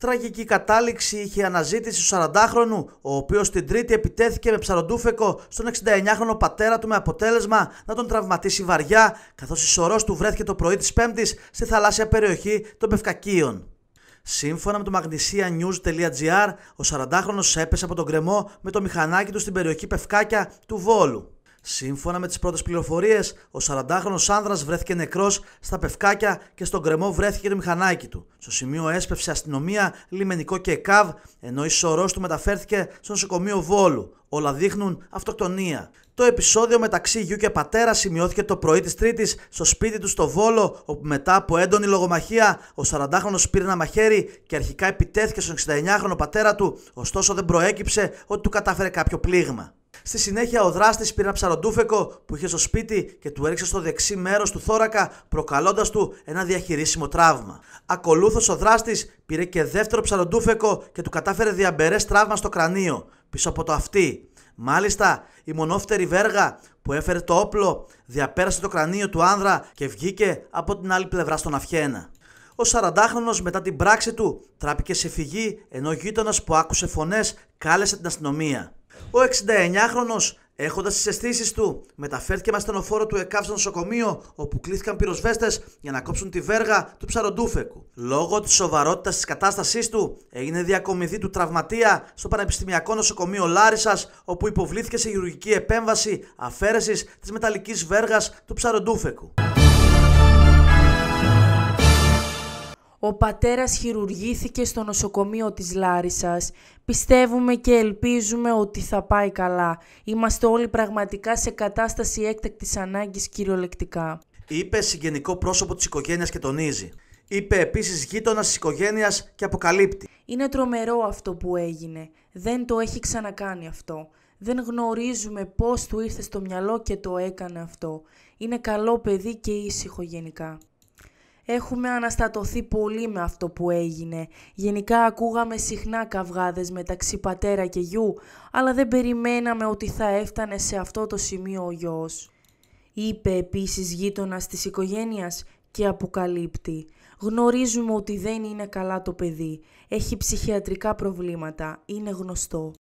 Τραγική κατάληξη είχε η αναζήτηση του 40χρονου, ο οποίος την Τρίτη επιτέθηκε με ψαροντούφεκο στον 69χρονο πατέρα του με αποτέλεσμα να τον τραυματίσει βαριά, καθώς η σωρός του βρέθηκε το πρωί της Πέμπτης στη θαλάσσια περιοχή των Πευκακίων. Σύμφωνα με το magnesianews.gr, ο 40χρονο έπεσε από τον κρεμό με το μηχανάκι του στην περιοχή Πευκάκια του Βόλου. Σύμφωνα με τις πρώτες πληροφορίες, ο 40χρονο άνδρας βρέθηκε νεκρός στα πευκάκια και στον κρεμό βρέθηκε το μηχανάκι του. Στο σημείο έσπευσε αστυνομία, λιμενικό και ΕΚΑΒ, ενώ η σωρός του μεταφέρθηκε στο νοσοκομείο Βόλου. Όλα δείχνουν αυτοκτονία. Το επεισόδιο μεταξύ γιου και πατέρα σημειώθηκε το πρωί της Τρίτης στο σπίτι του στο Βόλο, όπου μετά από έντονη λογομαχία ο 40χρονο πήρε ένα μαχαίρι και αρχικά επιτέθηκε στον 69χρονο πατέρα του, ωστόσο δεν προέκυψε ότι του κατάφερε κάποιο πλήγμα. Στη συνέχεια, ο δράστης πήρε ένα ψαροντούφεκο που είχε στο σπίτι και του έριξε στο δεξί μέρος του θώρακα, προκαλώντας του ένα διαχειρίσιμο τραύμα. Ακολούθως, ο δράστης πήρε και δεύτερο ψαροντούφεκο και του κατάφερε διαμπερές τραύμα στο κρανίο, πίσω από το αυτί. Μάλιστα, η μονόφτερη βέργα που έφερε το όπλο διαπέρασε το κρανίο του άνδρα και βγήκε από την άλλη πλευρά στον αυχένα. Ο 40χρονο μετά την πράξη του τράπηκε σε φυγή, ενώ ο γείτονας που άκουσε φωνές κάλεσε την αστυνομία. Ο 69χρονο, έχοντας τις αισθήσεις του, μεταφέρθηκε μες ασθενοφόρο του ΕΚΑΒ στο νοσοκομείο, όπου κλήθηκαν πυροσβέστες για να κόψουν τη βέργα του ψαροντούφεκου. Λόγω της σοβαρότητας της κατάστασής του, έγινε διακομιδή του τραυματία στο Πανεπιστημιακό Νοσοκομείο Λάρισας, όπου υποβλήθηκε σε χειρουργική επέμβαση αφαίρεσης της μεταλλικής βέργας του ψαροντούφεκου. Ο πατέρας χειρουργήθηκε στο νοσοκομείο της Λάρισας. Πιστεύουμε και ελπίζουμε ότι θα πάει καλά. Είμαστε όλοι πραγματικά σε κατάσταση έκτακτης ανάγκης κυριολεκτικά. Είπε συγγενικό πρόσωπο της οικογένειας και τονίζει. Είπε επίσης γείτονας της οικογένειας και αποκαλύπτει. Είναι τρομερό αυτό που έγινε. Δεν το έχει ξανακάνει αυτό. Δεν γνωρίζουμε πώς του ήρθε στο μυαλό και το έκανε αυτό. Είναι καλό παιδί και ήσυχο γενικά έχουμε αναστατωθεί πολύ με αυτό που έγινε. Γενικά ακούγαμε συχνά καυγάδες μεταξύ πατέρα και γιου, αλλά δεν περιμέναμε ότι θα έφτανε σε αυτό το σημείο ο γιος. Είπε επίσης γείτονας της οικογένειας και αποκαλύπτει. Γνωρίζουμε ότι δεν είναι καλά το παιδί. Έχει ψυχιατρικά προβλήματα. Είναι γνωστό.